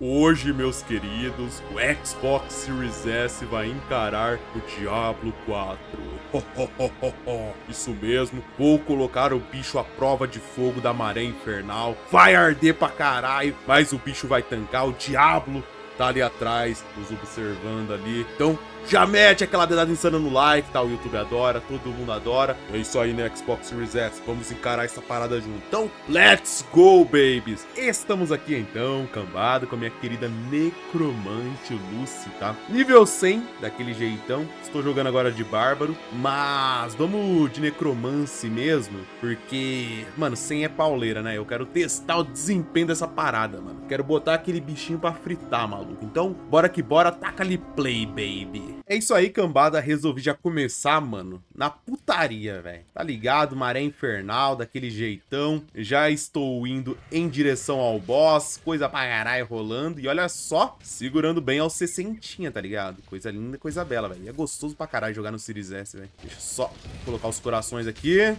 Hoje, meus queridos, o Xbox Series S vai encarar o Diablo 4. Isso mesmo, vou colocar o bicho à prova de fogo da maré infernal. Vai arder pra caralho, mas o bicho vai tancar. O Diablo tá ali atrás, nos observando ali. Então, já mete aquela dedada insana no like, tá? O YouTube adora, todo mundo adora. É isso aí, né? Xbox Series S. Vamos encarar essa parada junto. Então, let's go, babies! Estamos aqui então, cambado, com a minha querida necromante Lucy, tá? Nível 100, daquele jeitão. Estou jogando agora de bárbaro, mas vamos de necromance mesmo, porque, mano, 100 é pauleira, né? Eu quero testar o desempenho dessa parada, mano. Quero botar aquele bichinho pra fritar, maluco. Então, bora que bora, taca ali play, baby. É isso aí, cambada. Resolvi já começar, mano, na putaria, velho. Tá ligado? Maré infernal, daquele jeitão. Já estou indo em direção ao boss. Coisa pra caralho rolando. E olha só, segurando bem ao 60, tá ligado? Coisa linda, coisa bela, velho. É gostoso pra caralho jogar no Series S, velho. Deixa eu só colocar os corações aqui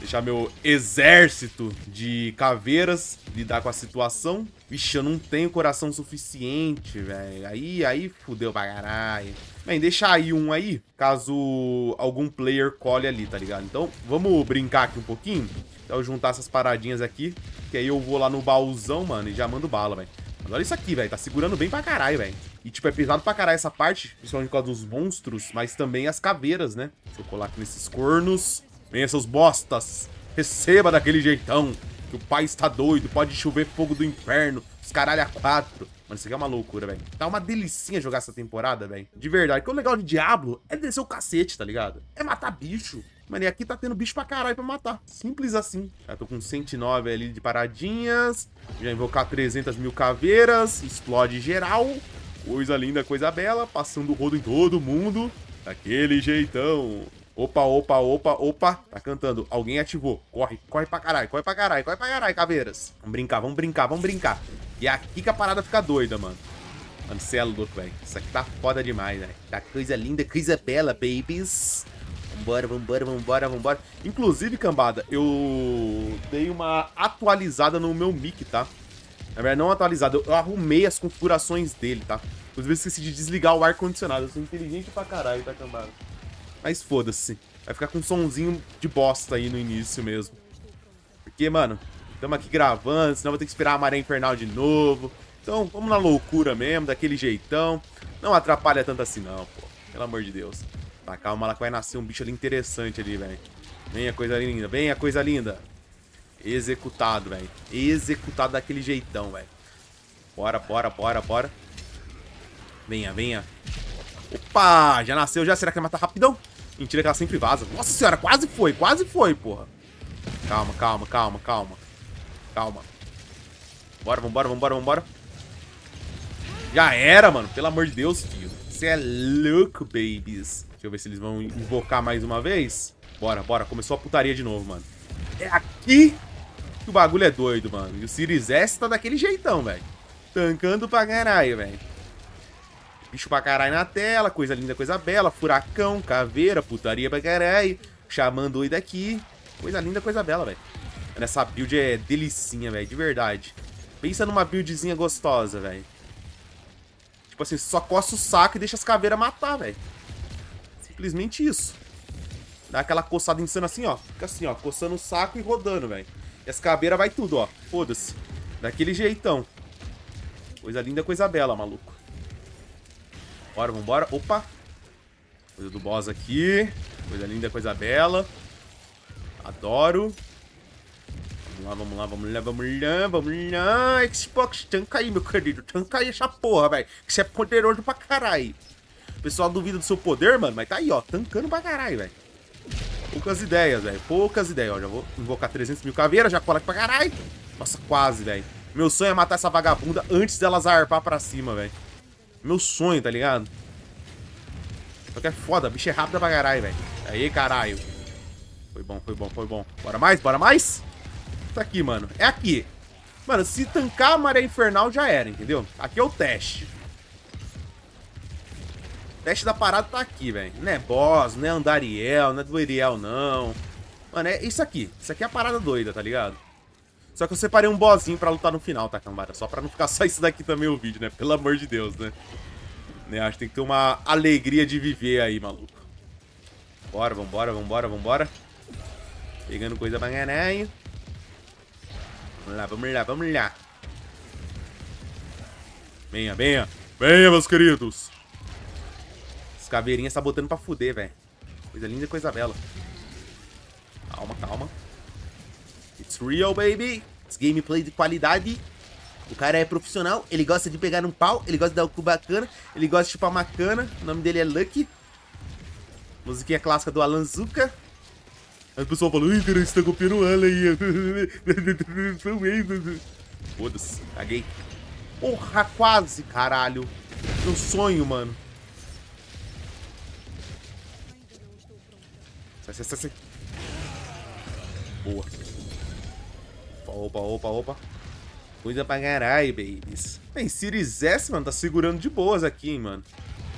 deixar meu exército de caveiras lidar com a situação. Vixe, eu não tenho coração suficiente, velho. Aí, aí fudeu pra caralho. Bem, deixa aí um aí, caso algum player colhe ali, tá ligado? Então, vamos brincar aqui um pouquinho. Então, juntar essas paradinhas aqui, que aí eu vou lá no baúzão, mano, e já mando bala, velho. Mas olha isso aqui, velho, tá segurando bem pra caralho, velho. E, tipo, é pesado pra caralho essa parte, principalmente por causa dos monstros, mas também as caveiras, né? Deixa eu colar aqui nesses cornos. Vem, seus bostas, receba daquele jeitão, que o pai está doido, pode chover fogo do inferno, os caralho a quatro. Mano, isso aqui é uma loucura, velho. Tá uma delicinha jogar essa temporada, velho. De verdade. Porque o legal de Diablo é descer o cacete, tá ligado? É matar bicho. Mano, e aqui tá tendo bicho pra caralho pra matar. Simples assim. Já tô com 109 ali de paradinhas. Já invocar 300 mil caveiras. Explode geral. Coisa linda, coisa bela. Passando o rodo em todo mundo. Daquele jeitão. Opa, opa, opa, opa. Tá cantando. Alguém ativou. Corre, corre pra caralho, corre pra caralho, corre pra caralho, caveiras. Vamos brincar, vamos brincar, vamos brincar. E é aqui que a parada fica doida, mano. Mano, você é louco, velho. Isso aqui tá foda demais, velho. Tá coisa linda, coisa bela, babies. Vambora, vambora, vambora, vambora. Inclusive, cambada, eu dei uma atualizada no meu mic, tá? Na verdade, não atualizada, eu arrumei as configurações dele, tá? Inclusive, eu esqueci de desligar o ar-condicionado. Eu sou inteligente pra caralho, tá, cambada? Mas foda-se. Vai ficar com um sonzinho de bosta aí no início mesmo. Porque, mano, Estamos aqui gravando, senão vou ter que esperar a maré infernal de novo. Então, vamos na loucura mesmo, daquele jeitão. Não atrapalha tanto assim não, pô. Pelo amor de Deus. Tá, calma lá que vai nascer um bicho ali interessante ali, velho. Venha coisa linda, venha coisa linda. Executado, velho. Executado daquele jeitão, velho. Bora, bora, bora, bora. Venha, venha. Opa, já nasceu já. Será que vai matar rapidão? Mentira que ela sempre vaza. Nossa senhora, quase foi, quase foi, porra. Calma, calma, calma, calma. Calma. Bora, vambora, vambora, vambora. Já era, mano. Pelo amor de Deus, filho Você é louco, babies. Deixa eu ver se eles vão invocar mais uma vez. Bora, bora. Começou a putaria de novo, mano. É aqui que o bagulho é doido, mano. E o Sirius S tá daquele jeitão, velho. Tancando pra caralho, velho. Bicho pra caralho na tela, coisa linda, coisa bela. Furacão, caveira, putaria pra caralho. chamando doido daqui Coisa linda, coisa bela, velho nessa build é delicinha, velho, de verdade. Pensa numa buildzinha gostosa, velho. Tipo assim, só coça o saco e deixa as caveiras matar, velho. Simplesmente isso. Dá aquela coçada insana assim, ó. Fica assim, ó, coçando o saco e rodando, velho. E as caveiras vai tudo, ó. Foda-se. Daquele jeitão. Coisa linda, coisa bela, maluco. Bora, vambora. Opa. Coisa do boss aqui. Coisa linda, coisa bela. Adoro. Vamos lá, vamos lá, vamos lá, vamos lá, vamos lá. Xbox, tanca aí, meu querido. Tanca aí essa porra, velho. Que você é poderoso pra caralho. O pessoal duvida do seu poder, mano, mas tá aí, ó. Tancando pra caralho, velho. Poucas ideias, velho. Poucas ideias, ó. Já vou invocar 300 mil caveiras, já cola aqui pra caralho. Nossa, quase, velho. Meu sonho é matar essa vagabunda antes delas zarpar pra cima, velho. Meu sonho, tá ligado? Só que é foda, bicho é rápido pra caralho, velho. Aí, caralho. Foi bom, foi bom, foi bom. Bora mais, bora mais. Tá aqui, mano. É aqui. Mano, se tancar a maré infernal já era, entendeu? Aqui é o teste. O teste da parada tá aqui, velho. Não é boss, não é andariel, não é Eriel, não. Mano, é isso aqui. Isso aqui é a parada doida, tá ligado? Só que eu separei um bossinho pra lutar no final, tá, cambada? Só pra não ficar só isso daqui também o vídeo, né? Pelo amor de Deus, né? né? Acho que tem que ter uma alegria de viver aí, maluco. Bora, vambora, vambora, vambora. Pegando coisa pra ganhar, né, Vamos lá, vamos lá, vamos lá. Venha, venha. Venha, meus queridos. Os caveirinhas tá botando pra fuder, velho. Coisa linda, coisa bela. Calma, calma. It's real, baby. It's gameplay de qualidade. O cara é profissional, ele gosta de pegar um pau, ele gosta de dar o cu bacana, ele gosta de chupar uma cana. O nome dele é Lucky. Musiquinha clássica do Alan Zuka. Aí o pessoal falou, Inter, você tá copiando ela aí. Foda-se, caguei. Porra, quase, caralho. Meu sonho, mano. Sai, sai, sai, Boa. Opa, opa, opa, Coisa pra caralho, babies. Bem, Series S, mano, tá segurando de boas aqui, hein, mano.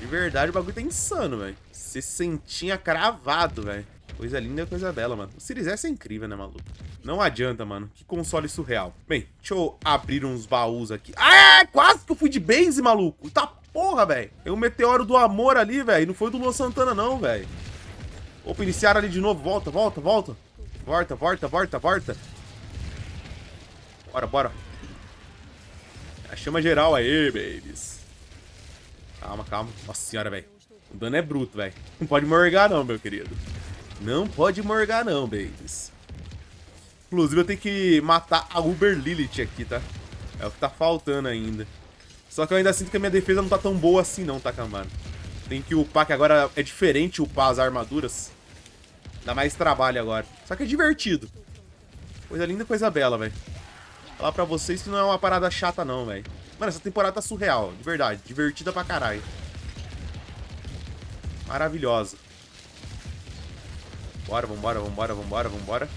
De verdade, o bagulho tá insano, velho. sentinha cravado, velho. Coisa linda, coisa bela, mano. O Series S é incrível, né, maluco? Não adianta, mano. Que console surreal. Bem, deixa eu abrir uns baús aqui. Ah, é? quase que eu fui de base, maluco. Tá porra, velho. É um meteoro do amor ali, velho. Não foi do Luan Santana, não, velho. Opa, iniciaram ali de novo. Volta, volta, volta. Volta, volta, volta, volta. Bora, bora. É a chama geral aí, babies. Calma, calma. Nossa senhora, velho. O dano é bruto, velho. Não pode morgar, não, meu querido. Não pode morgar não, babies. Inclusive, eu tenho que matar a Uber Lilith aqui, tá? É o que tá faltando ainda. Só que eu ainda sinto que a minha defesa não tá tão boa assim não, tá, camada? Tem que upar, que agora é diferente upar as armaduras. Dá mais trabalho agora. Só que é divertido. Coisa linda, coisa bela, velho. Falar pra vocês que não é uma parada chata não, velho. Mano, essa temporada tá surreal, de verdade. Divertida pra caralho. Maravilhosa. Vambora, vambora, vambora, vambora, vambora.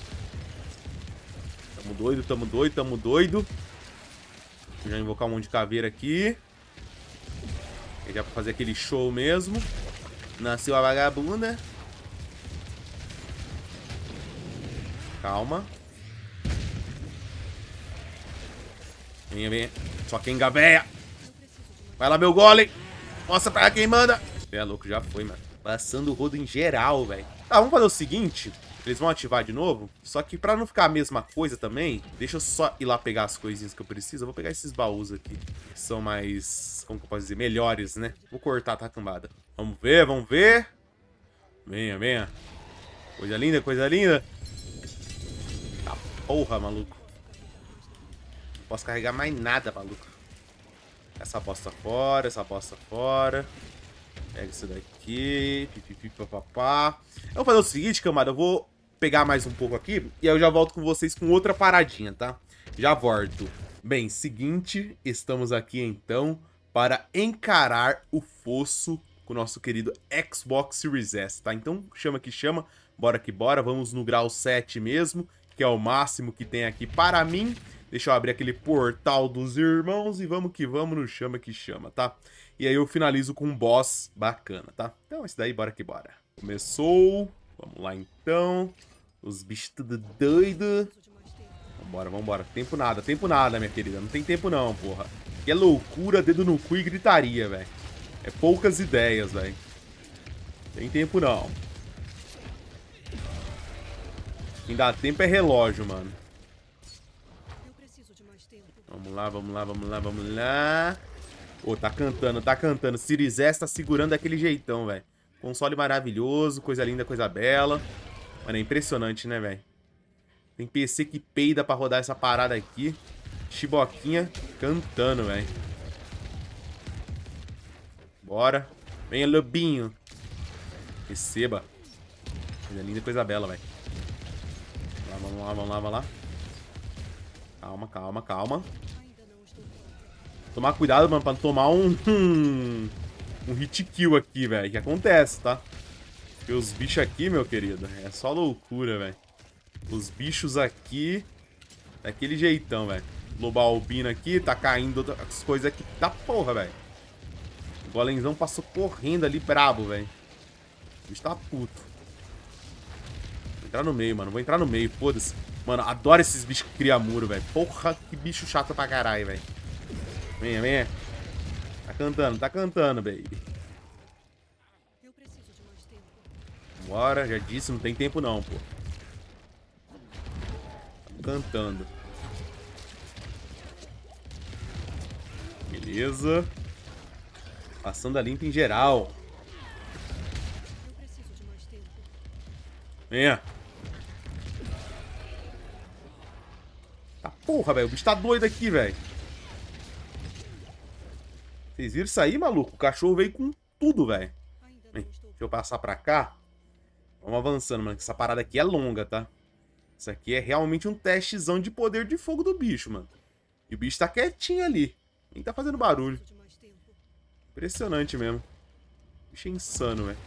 Tamo doido, tamo doido, tamo doido. Deixa eu já invocar um monte de caveira aqui. já pra fazer aquele show mesmo. Nasceu a vagabunda. Calma. Venha, venha. Só quem gaveia. Vai lá, meu golem. Mostra pra quem manda. Você é louco, já foi, mano. Passando o rodo em geral, velho. Tá, vamos fazer o seguinte. Eles vão ativar de novo. Só que pra não ficar a mesma coisa também, deixa eu só ir lá pegar as coisinhas que eu preciso. Eu vou pegar esses baús aqui, que são mais... Como que eu posso dizer? Melhores, né? Vou cortar, a cambada? Vamos ver, vamos ver. Venha, venha. Coisa linda, coisa linda. Tá porra, maluco. Não posso carregar mais nada, maluco. Essa bosta fora, essa bosta fora. Pega é isso daqui. Pipipi, Eu vou fazer o seguinte, camada. Eu vou pegar mais um pouco aqui. E aí eu já volto com vocês com outra paradinha, tá? Já volto. Bem, seguinte. Estamos aqui, então, para encarar o fosso com o nosso querido Xbox Series S, tá? Então, chama que chama. Bora que bora. Vamos no grau 7 mesmo, que é o máximo que tem aqui para mim. Deixa eu abrir aquele portal dos irmãos e vamos que vamos no chama que chama, tá? E aí eu finalizo com um boss bacana, tá? Então esse daí, bora que bora. Começou. Vamos lá então. Os bichos tudo doido. Vambora, vambora. Tempo nada, tempo nada, minha querida. Não tem tempo não, porra. Que é loucura, dedo no cu e gritaria, velho. É poucas ideias, velho. Tem tempo não. Quem dá tempo é relógio, mano. Vamos lá, vamos lá, vamos lá, vamos lá. Ô, oh, tá cantando, tá cantando. Sirius S tá segurando daquele jeitão, velho. Console maravilhoso, coisa linda, coisa bela. Mano, é impressionante, né, velho? Tem PC que peida pra rodar essa parada aqui. Chiboquinha cantando, velho. Bora. Venha, lobinho. Receba. Coisa linda, coisa bela, velho. Vamos lá, vamos lá, vamos lá, vamos lá. Calma, calma, calma. Tomar cuidado, mano, pra não tomar um... um hit kill aqui, velho. Que acontece, tá? Porque os bichos aqui, meu querido, é só loucura, velho. Os bichos aqui... Daquele jeitão, velho. Lobalbina aqui, tá caindo as coisas aqui da porra, velho. O golemzão passou correndo ali, brabo, velho. O bicho tá puto. Vou entrar no meio, mano. Vou entrar no meio, foda-se. Mano, adoro esses bichos que criam muro, velho. Porra, que bicho chato pra caralho, velho. Venha, venha. Tá cantando, tá cantando, baby. Bora, já disse, não tem tempo não, pô. Tá cantando. Beleza. Passando a limpa em geral. Venha. Porra, velho. O bicho tá doido aqui, velho. Vocês viram isso aí, maluco? O cachorro veio com tudo, velho. Deixa eu passar pra cá. Vamos avançando, mano. Essa parada aqui é longa, tá? Isso aqui é realmente um testezão de poder de fogo do bicho, mano. E o bicho tá quietinho ali. Nem tá fazendo barulho. Impressionante mesmo. O bicho é insano, velho.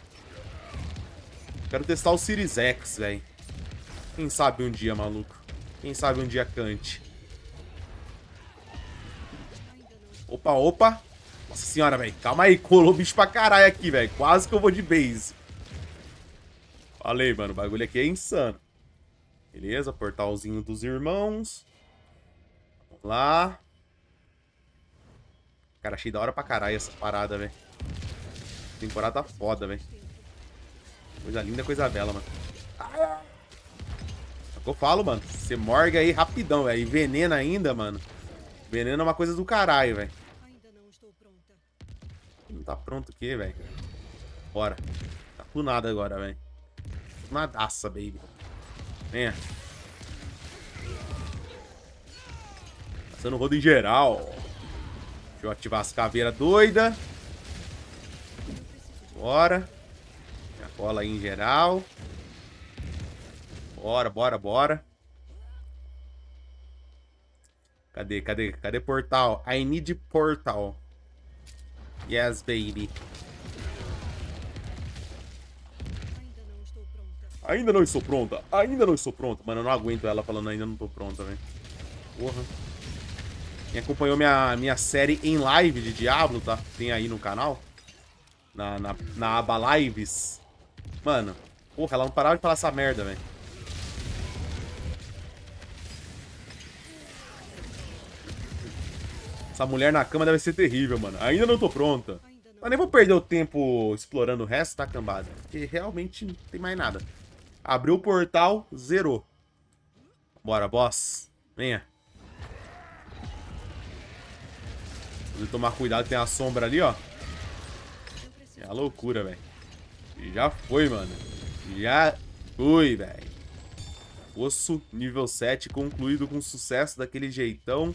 Quero testar o Series X, velho. Quem sabe um dia, maluco. Quem sabe um dia cante. Opa, opa. Nossa senhora, velho. Calma aí, colou bicho pra caralho aqui, velho. Quase que eu vou de base. Falei, mano. O bagulho aqui é insano. Beleza, portalzinho dos irmãos. Vamos lá. Cara, achei da hora pra caralho essa parada, velho. Temporada foda, velho. Coisa linda, coisa bela, mano. Ah! É o que eu falo, mano. Você morga aí rapidão, velho. E veneno ainda, mano. Veneno é uma coisa do caralho, velho. Não tá pronto o quê, velho? Bora. Tá punado agora, velho. nadaça baby. Venha. Passando tá rodo em geral. Deixa eu ativar as caveiras doida. Bora. Minha cola aí em geral. Bora, bora, bora. Cadê, cadê, cadê portal? I need portal. Yes, baby. Ainda não estou pronta. Ainda não estou pronta. Mano, eu não aguento ela falando ainda não estou pronta, velho. Porra. Quem acompanhou minha, minha série em live de Diablo, tá? Tem aí no canal. Na, na, na aba lives. Mano, porra, ela não parava de falar essa merda, velho. Essa mulher na cama deve ser terrível, mano. Ainda não tô pronta. Mas nem vou perder o tempo explorando o resto da cambada. Porque realmente não tem mais nada. Abriu o portal, zerou. Bora, boss. Venha. Preciso tomar cuidado, tem a sombra ali, ó. É a loucura, velho. Já foi, mano. Já foi, velho. Osso nível 7 concluído com sucesso daquele jeitão.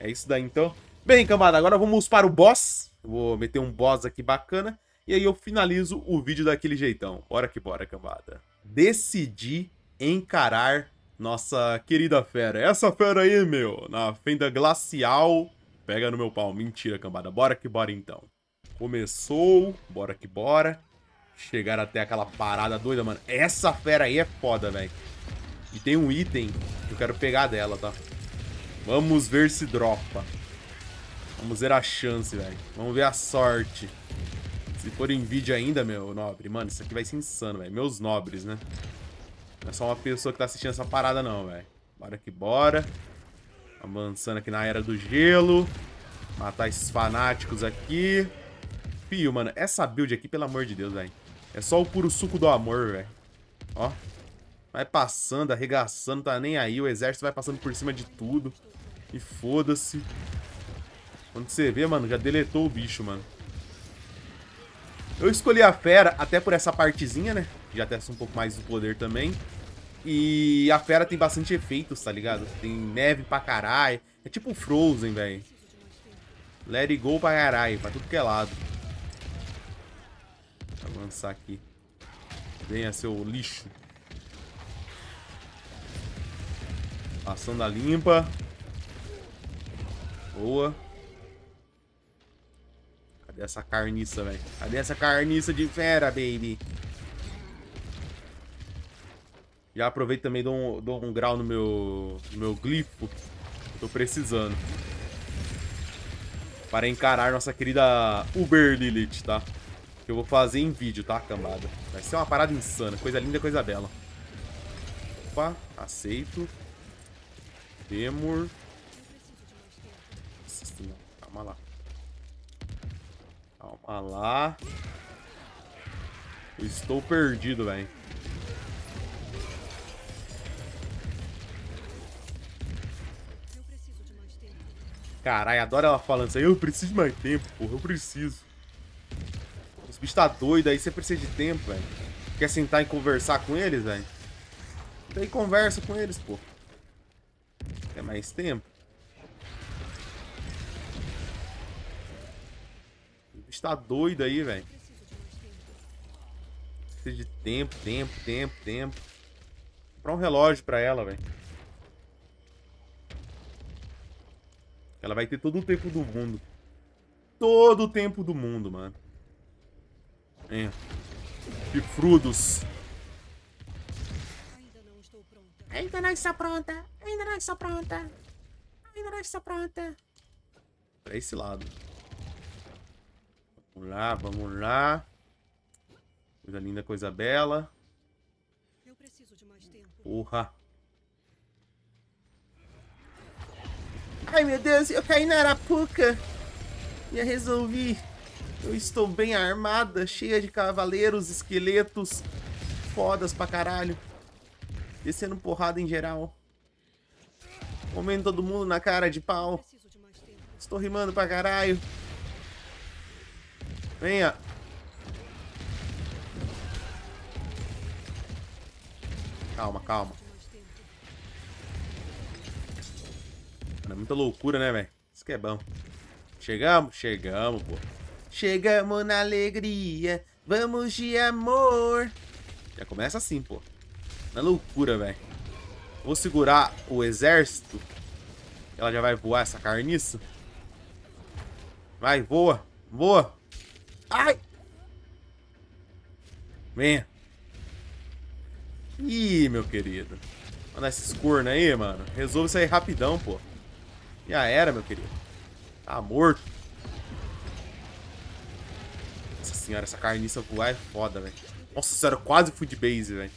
É isso daí, então. Bem, cambada, agora vamos para o boss. Vou meter um boss aqui bacana. E aí eu finalizo o vídeo daquele jeitão. Bora que bora, cambada. Decidi encarar nossa querida fera. Essa fera aí, meu, na fenda glacial. Pega no meu pau. Mentira, cambada. Bora que bora, então. Começou. Bora que bora. Chegar até aquela parada doida, mano. Essa fera aí é foda, velho. E tem um item que eu quero pegar dela, tá? Vamos ver se dropa. Vamos ver a chance, velho. Vamos ver a sorte. Se for Nvidia ainda, meu nobre. Mano, isso aqui vai ser insano, velho. Meus nobres, né? Não é só uma pessoa que tá assistindo essa parada, não, velho. Bora que bora. Avançando aqui na Era do Gelo. Matar esses fanáticos aqui. Pio, mano. Essa build aqui, pelo amor de Deus, velho. É só o puro suco do amor, velho. Ó. Vai passando, arregaçando, tá nem aí. O exército vai passando por cima de tudo. E foda-se. Quando você vê, mano, já deletou o bicho, mano. Eu escolhi a fera até por essa partezinha, né? Já testa um pouco mais do poder também. E a fera tem bastante efeitos, tá ligado? Tem neve pra caralho. É tipo Frozen, velho. Let it go pra caralho, pra tudo que é lado. Vou avançar aqui. Venha, seu lixo. Passando a limpa. Boa essa carniça, velho? Cadê essa carniça de fera, baby? Já aproveito também dou um, dou um grau no meu, no meu glifo. Tô precisando. Para encarar nossa querida Uber Lilith, tá? Que eu vou fazer em vídeo, tá, cambada? Vai ser uma parada insana. Coisa linda, coisa bela. Opa, aceito. Temor. Calma lá. Olha lá. Estou perdido, velho. Caralho, adoro ela falando isso aí. Eu preciso de mais tempo, porra. Eu preciso. Os bichos tá doido aí, você precisa de tempo, velho. Quer sentar e conversar com eles, velho? Daí conversa com eles, pô. Quer mais tempo? gente tá doido aí, velho. Precisa de tempo, tempo, tempo, tempo. Comprar um relógio pra ela, velho. Ela vai ter todo o tempo do mundo. Todo o tempo do mundo, mano. É. Pifrudos. Ainda não está pronta. Ainda não está pronta. Ainda não está pronta. Pra esse lado. Vamos lá, vamos lá. Coisa linda, coisa bela. Eu preciso de mais tempo. Porra. Ai, meu Deus, eu caí na arapuca. Já resolvi. Eu estou bem armada, cheia de cavaleiros, esqueletos. Fodas pra caralho. Descendo porrada em geral. Comendo todo mundo na cara de pau. Estou rimando pra caralho. Venha. Calma, calma. Cara, é muita loucura, né, velho? Isso que é bom. Chegamos? Chegamos, pô. Chegamos na alegria. Vamos de amor. Já começa assim, pô. Na é loucura, velho. Vou segurar o exército. Ela já vai voar essa carniça. Vai, voa. Voa. Ai! Venha. Ih, meu querido. Mandar esses cornos aí, mano. Resolve isso aí rapidão, pô. Já era, meu querido. Tá morto. Nossa senhora, essa carniça voar é foda, velho. Nossa senhora, eu quase fui de base, velho.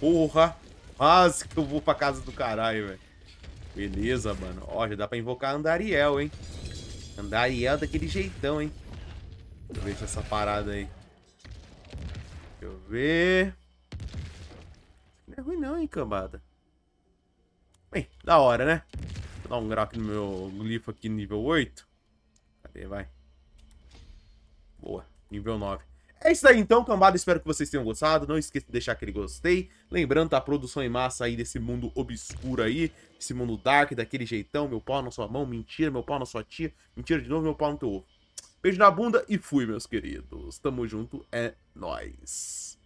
Porra. Quase que eu vou pra casa do caralho, velho. Beleza, mano. Ó, já dá pra invocar Andariel, hein. Andariel daquele jeitão, hein. Aproveita essa parada aí. Deixa eu ver. Não é ruim não, hein, cambada. Bem, da hora, né? Vou dar um grau aqui no meu glifo aqui nível 8. Cadê, vai? Boa, nível 9. É isso aí então, cambada. Espero que vocês tenham gostado. Não esqueça de deixar aquele gostei. Lembrando, tá a produção em massa aí desse mundo obscuro aí. Esse mundo dark, daquele jeitão. Meu pau na sua mão, mentira. Meu pau na sua tia. Mentira de novo, meu pau no teu ovo. Beijo na bunda e fui, meus queridos. Tamo junto, é nóis.